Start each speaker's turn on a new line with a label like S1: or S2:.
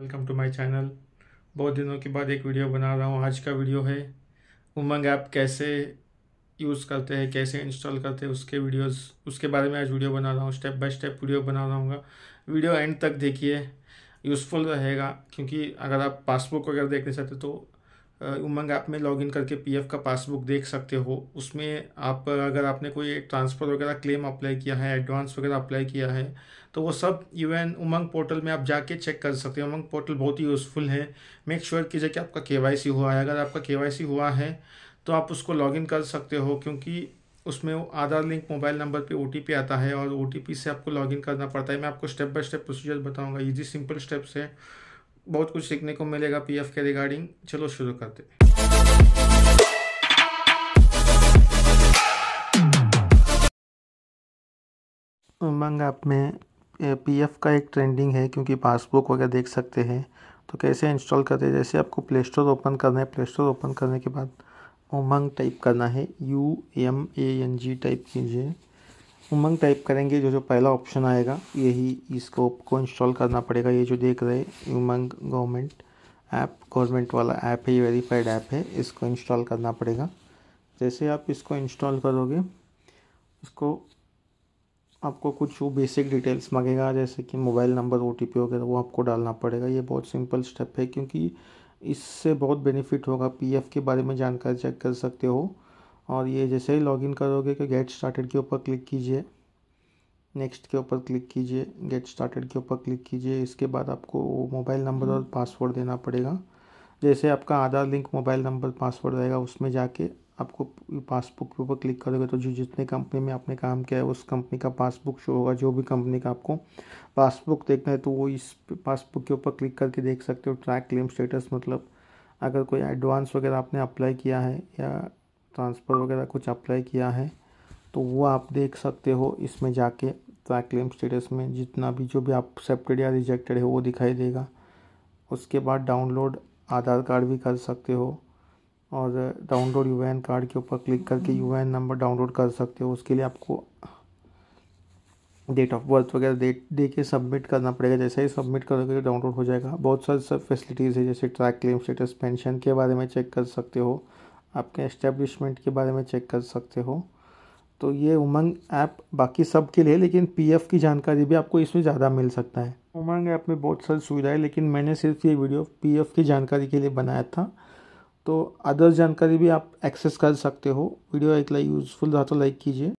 S1: Welcome to my channel बहुत दिनों के बाद एक वीडियो बना रहा हूँ आज का वीडियो है उमंग ऐप कैसे यूज़ करते हैं कैसे इंस्टॉल करते हैं उसके वीडियोस उसके बारे में आज वीडियो बना रहा हूँ स्टेप बाय स्टेप वीडियो बना रहा हूँ वीडियो एंड तक देखिए यूज़फुल रहेगा क्योंकि अगर आप पासबुक वगैरह देखना चाहते तो उमंग ऐप में लॉगिन करके पीएफ का पासबुक देख सकते हो उसमें आप अगर आपने कोई ट्रांसफ़र वगैरह क्लेम अप्लाई किया है एडवांस वगैरह अप्लाई किया है तो वो सब यूएन उमंग पोर्टल में आप जाके चेक कर सकते हो उमंग पोर्टल बहुत ही यूज़फुल है मेक श्योर sure कीजिए कि आपका के हुआ है अगर आपका के हुआ है तो आप उसको लॉगिन कर सकते हो क्योंकि उसमें आधार लिंक मोबाइल नंबर पे ओ आता है और ओ से आपको लॉगिन करना पड़ता है मैं आपको स्टेप बाय स्टेप प्रोसीजर बताऊंगा ईजी सिंपल स्टेप्स है बहुत कुछ सीखने को मिलेगा पीएफ के रिगार्डिंग चलो शुरू करते उमंग ऐप में पीएफ का एक ट्रेंडिंग है क्योंकि पासबुक वगैरह देख सकते हैं तो कैसे इंस्टॉल करते हैं जैसे आपको प्ले स्टोर ओपन करना है प्ले स्टोर ओपन करने के बाद उमंग टाइप करना है U M A N G type कीजिए उमंग टाइप करेंगे जो जो पहला ऑप्शन आएगा यही इसको को इंस्टॉल करना पड़ेगा ये जो देख रहे उमंग गवर्नमेंट ऐप गवर्नमेंट वाला ऐप है ये वेरीफाइड ऐप है इसको इंस्टॉल करना पड़ेगा जैसे आप इसको इंस्टॉल करोगे इसको आपको कुछ वो बेसिक डिटेल्स मांगेगा जैसे कि मोबाइल नंबर ओ वगैरह वो आपको डालना पड़ेगा ये बहुत सिंपल स्टेप है क्योंकि इससे बहुत बेनिफिट होगा पीएफ के बारे में जानकारी चेक कर सकते हो और ये जैसे ही लॉगिन करोगे कि गेट स्टार्टेड के ऊपर क्लिक कीजिए नेक्स्ट के ऊपर क्लिक कीजिए गेट स्टार्टेड के ऊपर क्लिक कीजिए इसके बाद आपको मोबाइल नंबर और पासवर्ड हम्म। देना पड़ेगा जैसे आपका Aadhaar link mobile number password रहेगा उसमें जाके आपको पासबुक के ऊपर क्लिक करोगे तो जो जितने कंपनी में आपने काम किया है उस कंपनी का पासबुक शो होगा जो भी कंपनी का आपको पासबुक देखना है तो वो इस पासबुक के ऊपर क्लिक करके देख सकते हो ट्रैक क्लेम स्टेटस मतलब अगर कोई एडवांस वगैरह आपने अप्लाई किया है या ट्रांसफ़र वगैरह कुछ अप्लाई किया है तो वो आप देख सकते हो इसमें जाके ट्रैक क्लेम स्टेटस में जितना भी जो भी आप एक्सेप्टेड या रिजेक्टेड है वो दिखाई देगा उसके बाद डाउनलोड आधार कार्ड भी कर सकते हो और डाउनलोड यू कार्ड के ऊपर क्लिक करके यू नंबर डाउनलोड कर सकते हो उसके लिए आपको डेट ऑफ बर्थ वगैरह डेट दे के सबमिट करना पड़ेगा जैसे ही सबमिट करोगे तो डाउनलोड हो जाएगा बहुत सारी सब फैसिलिटीज़ है जैसे ट्रैक क्लेम स्टेटस पेंशन के बारे में चेक कर सकते हो आपके इस्टेब्लिशमेंट के बारे में चेक कर सकते हो तो ये उमंग ऐप बाकी सब के लिए लेकिन पीएफ की जानकारी भी आपको इसमें ज़्यादा मिल सकता है उमंग ऐप में बहुत सारी सुविधाएं लेकिन मैंने सिर्फ ये वीडियो पीएफ की जानकारी के लिए बनाया था तो अदर जानकारी भी आप एक्सेस कर सकते हो वीडियो एक यूज़फुल रहा तो लाइक कीजिए